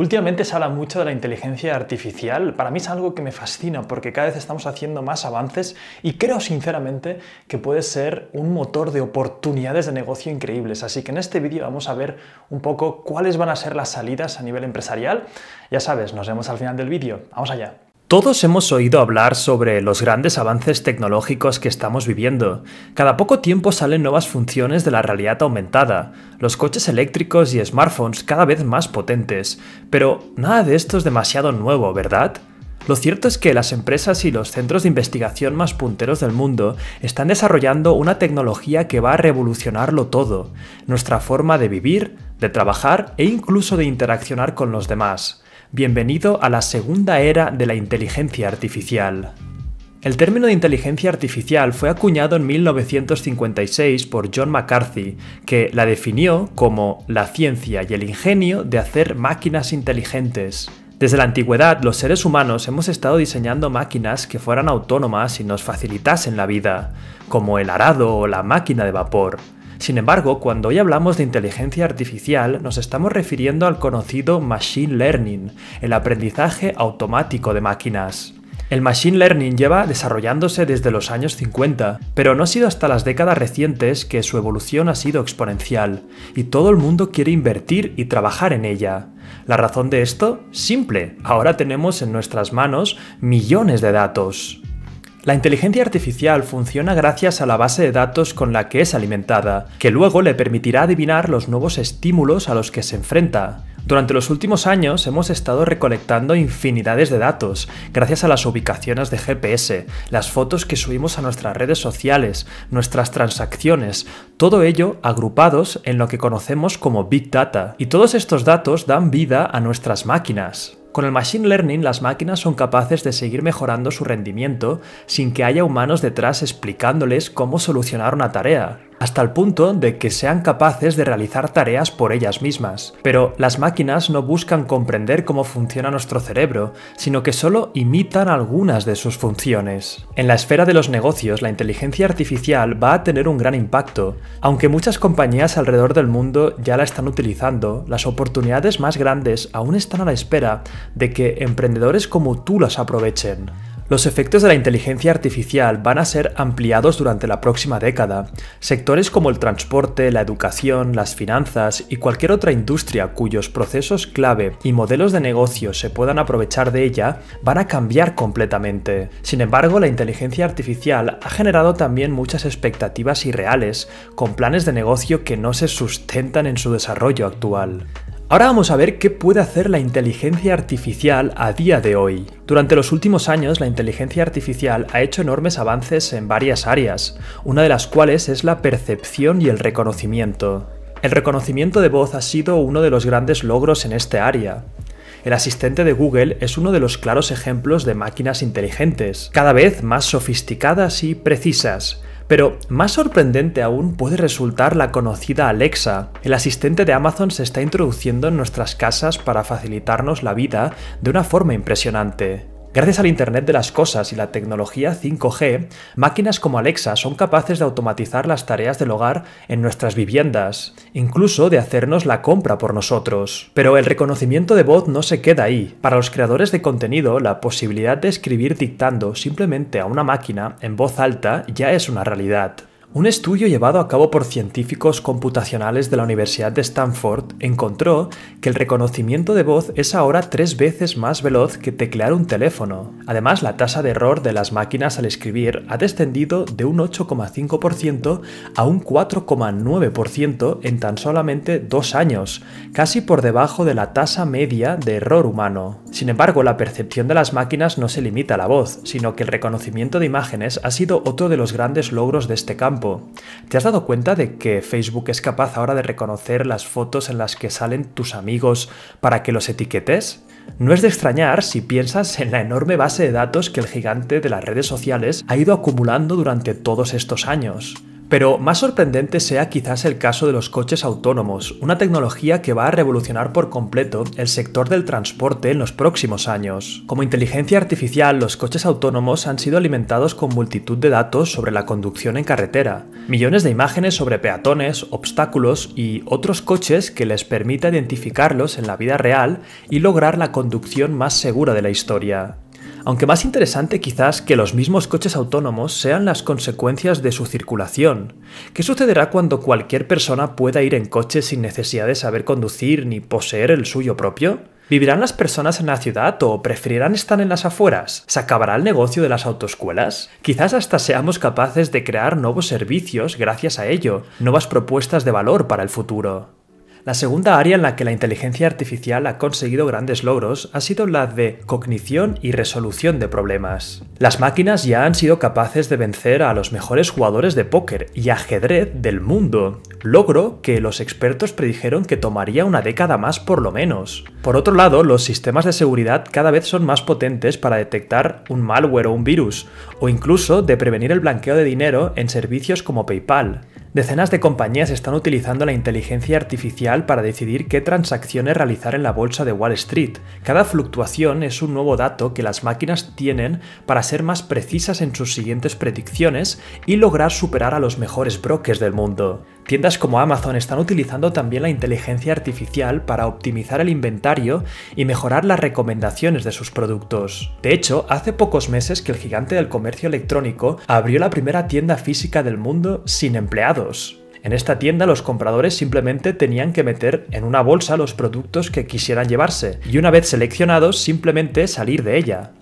Últimamente se habla mucho de la inteligencia artificial. Para mí es algo que me fascina porque cada vez estamos haciendo más avances y creo sinceramente que puede ser un motor de oportunidades de negocio increíbles. Así que en este vídeo vamos a ver un poco cuáles van a ser las salidas a nivel empresarial. Ya sabes, nos vemos al final del vídeo. Vamos allá. Todos hemos oído hablar sobre los grandes avances tecnológicos que estamos viviendo. Cada poco tiempo salen nuevas funciones de la realidad aumentada, los coches eléctricos y smartphones cada vez más potentes, pero nada de esto es demasiado nuevo, ¿verdad? Lo cierto es que las empresas y los centros de investigación más punteros del mundo están desarrollando una tecnología que va a revolucionarlo todo, nuestra forma de vivir, de trabajar e incluso de interaccionar con los demás. Bienvenido a la segunda era de la inteligencia artificial. El término de inteligencia artificial fue acuñado en 1956 por John McCarthy, que la definió como la ciencia y el ingenio de hacer máquinas inteligentes. Desde la antigüedad, los seres humanos hemos estado diseñando máquinas que fueran autónomas y nos facilitasen la vida, como el arado o la máquina de vapor. Sin embargo, cuando hoy hablamos de inteligencia artificial, nos estamos refiriendo al conocido Machine Learning, el aprendizaje automático de máquinas. El Machine Learning lleva desarrollándose desde los años 50, pero no ha sido hasta las décadas recientes que su evolución ha sido exponencial, y todo el mundo quiere invertir y trabajar en ella. La razón de esto, simple, ahora tenemos en nuestras manos millones de datos. La inteligencia artificial funciona gracias a la base de datos con la que es alimentada, que luego le permitirá adivinar los nuevos estímulos a los que se enfrenta. Durante los últimos años hemos estado recolectando infinidades de datos, gracias a las ubicaciones de GPS, las fotos que subimos a nuestras redes sociales, nuestras transacciones, todo ello agrupados en lo que conocemos como Big Data. Y todos estos datos dan vida a nuestras máquinas. Con el Machine Learning las máquinas son capaces de seguir mejorando su rendimiento sin que haya humanos detrás explicándoles cómo solucionar una tarea hasta el punto de que sean capaces de realizar tareas por ellas mismas. Pero las máquinas no buscan comprender cómo funciona nuestro cerebro, sino que solo imitan algunas de sus funciones. En la esfera de los negocios, la inteligencia artificial va a tener un gran impacto. Aunque muchas compañías alrededor del mundo ya la están utilizando, las oportunidades más grandes aún están a la espera de que emprendedores como tú las aprovechen. Los efectos de la inteligencia artificial van a ser ampliados durante la próxima década. Sectores como el transporte, la educación, las finanzas y cualquier otra industria cuyos procesos clave y modelos de negocio se puedan aprovechar de ella van a cambiar completamente. Sin embargo, la inteligencia artificial ha generado también muchas expectativas irreales con planes de negocio que no se sustentan en su desarrollo actual. Ahora vamos a ver qué puede hacer la inteligencia artificial a día de hoy. Durante los últimos años, la inteligencia artificial ha hecho enormes avances en varias áreas, una de las cuales es la percepción y el reconocimiento. El reconocimiento de voz ha sido uno de los grandes logros en este área. El asistente de Google es uno de los claros ejemplos de máquinas inteligentes, cada vez más sofisticadas y precisas, pero más sorprendente aún puede resultar la conocida Alexa. El asistente de Amazon se está introduciendo en nuestras casas para facilitarnos la vida de una forma impresionante. Gracias al Internet de las Cosas y la tecnología 5G, máquinas como Alexa son capaces de automatizar las tareas del hogar en nuestras viviendas, incluso de hacernos la compra por nosotros. Pero el reconocimiento de voz no se queda ahí. Para los creadores de contenido, la posibilidad de escribir dictando simplemente a una máquina en voz alta ya es una realidad. Un estudio llevado a cabo por científicos computacionales de la Universidad de Stanford encontró que el reconocimiento de voz es ahora tres veces más veloz que teclear un teléfono. Además, la tasa de error de las máquinas al escribir ha descendido de un 8,5% a un 4,9% en tan solamente dos años, casi por debajo de la tasa media de error humano. Sin embargo, la percepción de las máquinas no se limita a la voz, sino que el reconocimiento de imágenes ha sido otro de los grandes logros de este campo ¿Te has dado cuenta de que Facebook es capaz ahora de reconocer las fotos en las que salen tus amigos para que los etiquetes? No es de extrañar si piensas en la enorme base de datos que el gigante de las redes sociales ha ido acumulando durante todos estos años. Pero más sorprendente sea quizás el caso de los coches autónomos, una tecnología que va a revolucionar por completo el sector del transporte en los próximos años. Como inteligencia artificial, los coches autónomos han sido alimentados con multitud de datos sobre la conducción en carretera, millones de imágenes sobre peatones, obstáculos y otros coches que les permita identificarlos en la vida real y lograr la conducción más segura de la historia aunque más interesante quizás que los mismos coches autónomos sean las consecuencias de su circulación. ¿Qué sucederá cuando cualquier persona pueda ir en coche sin necesidad de saber conducir ni poseer el suyo propio? ¿Vivirán las personas en la ciudad o preferirán estar en las afueras? ¿Se acabará el negocio de las autoescuelas? Quizás hasta seamos capaces de crear nuevos servicios gracias a ello, nuevas propuestas de valor para el futuro. La segunda área en la que la inteligencia artificial ha conseguido grandes logros ha sido la de cognición y resolución de problemas. Las máquinas ya han sido capaces de vencer a los mejores jugadores de póker y ajedrez del mundo, logro que los expertos predijeron que tomaría una década más por lo menos. Por otro lado, los sistemas de seguridad cada vez son más potentes para detectar un malware o un virus, o incluso de prevenir el blanqueo de dinero en servicios como PayPal. Decenas de compañías están utilizando la inteligencia artificial para decidir qué transacciones realizar en la bolsa de Wall Street. Cada fluctuación es un nuevo dato que las máquinas tienen para ser más precisas en sus siguientes predicciones y lograr superar a los mejores brokers del mundo. Tiendas como Amazon están utilizando también la inteligencia artificial para optimizar el inventario y mejorar las recomendaciones de sus productos. De hecho, hace pocos meses que el gigante del comercio electrónico abrió la primera tienda física del mundo sin empleados. En esta tienda los compradores simplemente tenían que meter en una bolsa los productos que quisieran llevarse y una vez seleccionados simplemente salir de ella.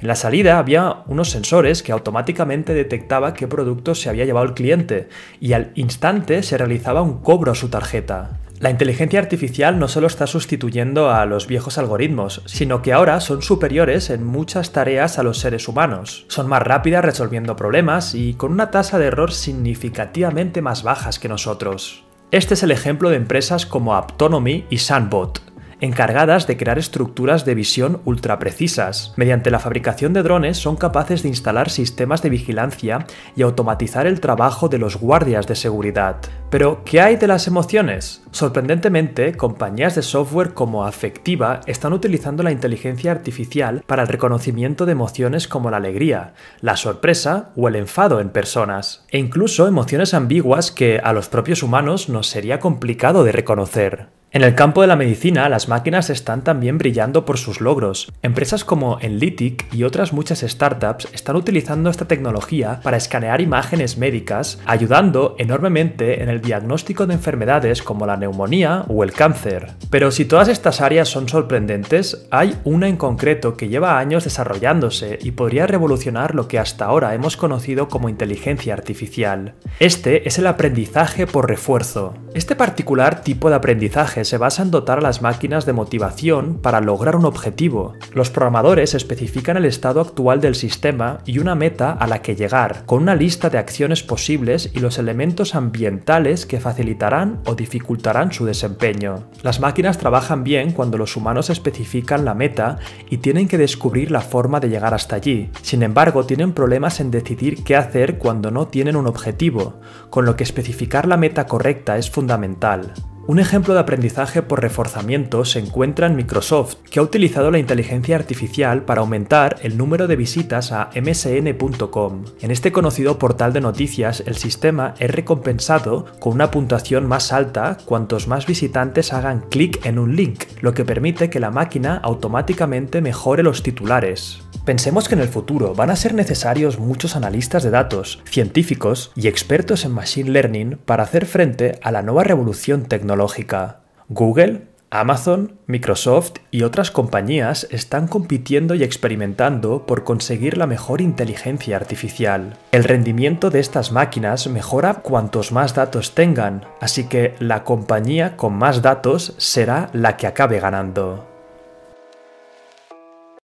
En la salida había unos sensores que automáticamente detectaba qué producto se había llevado el cliente y al instante se realizaba un cobro a su tarjeta. La inteligencia artificial no solo está sustituyendo a los viejos algoritmos, sino que ahora son superiores en muchas tareas a los seres humanos. Son más rápidas resolviendo problemas y con una tasa de error significativamente más bajas que nosotros. Este es el ejemplo de empresas como Aptonomy y Sandbot encargadas de crear estructuras de visión ultra precisas. Mediante la fabricación de drones son capaces de instalar sistemas de vigilancia y automatizar el trabajo de los guardias de seguridad. Pero, ¿qué hay de las emociones? Sorprendentemente, compañías de software como Afectiva están utilizando la inteligencia artificial para el reconocimiento de emociones como la alegría, la sorpresa o el enfado en personas, e incluso emociones ambiguas que a los propios humanos nos sería complicado de reconocer. En el campo de la medicina, las máquinas están también brillando por sus logros. Empresas como Enlitic y otras muchas startups están utilizando esta tecnología para escanear imágenes médicas, ayudando enormemente en el diagnóstico de enfermedades como la neumonía o el cáncer. Pero si todas estas áreas son sorprendentes, hay una en concreto que lleva años desarrollándose y podría revolucionar lo que hasta ahora hemos conocido como inteligencia artificial. Este es el aprendizaje por refuerzo. Este particular tipo de aprendizaje se basa en dotar a las máquinas de motivación para lograr un objetivo. Los programadores especifican el estado actual del sistema y una meta a la que llegar, con una lista de acciones posibles y los elementos ambientales que facilitarán o dificultarán su desempeño. Las máquinas trabajan bien cuando los humanos especifican la meta y tienen que descubrir la forma de llegar hasta allí. Sin embargo, tienen problemas en decidir qué hacer cuando no tienen un objetivo, con lo que especificar la meta correcta es fundamental. Un ejemplo de aprendizaje por reforzamiento se encuentra en Microsoft, que ha utilizado la inteligencia artificial para aumentar el número de visitas a msn.com. En este conocido portal de noticias, el sistema es recompensado con una puntuación más alta cuantos más visitantes hagan clic en un link, lo que permite que la máquina automáticamente mejore los titulares. Pensemos que en el futuro van a ser necesarios muchos analistas de datos, científicos y expertos en Machine Learning para hacer frente a la nueva revolución tecnológica tecnológica. Google, Amazon, Microsoft y otras compañías están compitiendo y experimentando por conseguir la mejor inteligencia artificial. El rendimiento de estas máquinas mejora cuantos más datos tengan, así que la compañía con más datos será la que acabe ganando.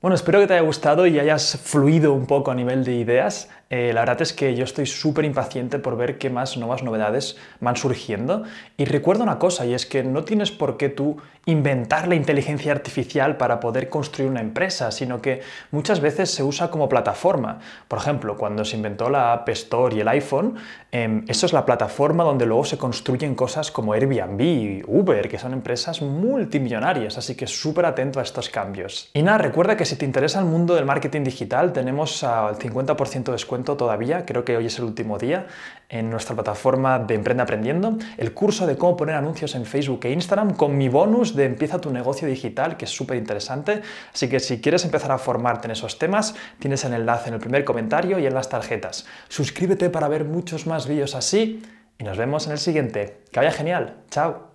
Bueno, espero que te haya gustado y hayas fluido un poco a nivel de ideas. Eh, la verdad es que yo estoy súper impaciente por ver qué más nuevas novedades van surgiendo. Y recuerdo una cosa, y es que no tienes por qué tú inventar la inteligencia artificial para poder construir una empresa, sino que muchas veces se usa como plataforma. Por ejemplo, cuando se inventó la App Store y el iPhone, em, eso es la plataforma donde luego se construyen cosas como Airbnb, y Uber, que son empresas multimillonarias, así que súper atento a estos cambios. Y nada, recuerda que si te interesa el mundo del marketing digital, tenemos al 50% de descuento todavía, creo que hoy es el último día, en nuestra plataforma de Emprende Aprendiendo, el curso de cómo poner anuncios en Facebook e Instagram con mi bonus de Empieza tu negocio digital, que es súper interesante. Así que si quieres empezar a formarte en esos temas, tienes el enlace en el primer comentario y en las tarjetas. Suscríbete para ver muchos más vídeos así y nos vemos en el siguiente. Que vaya genial. Chao.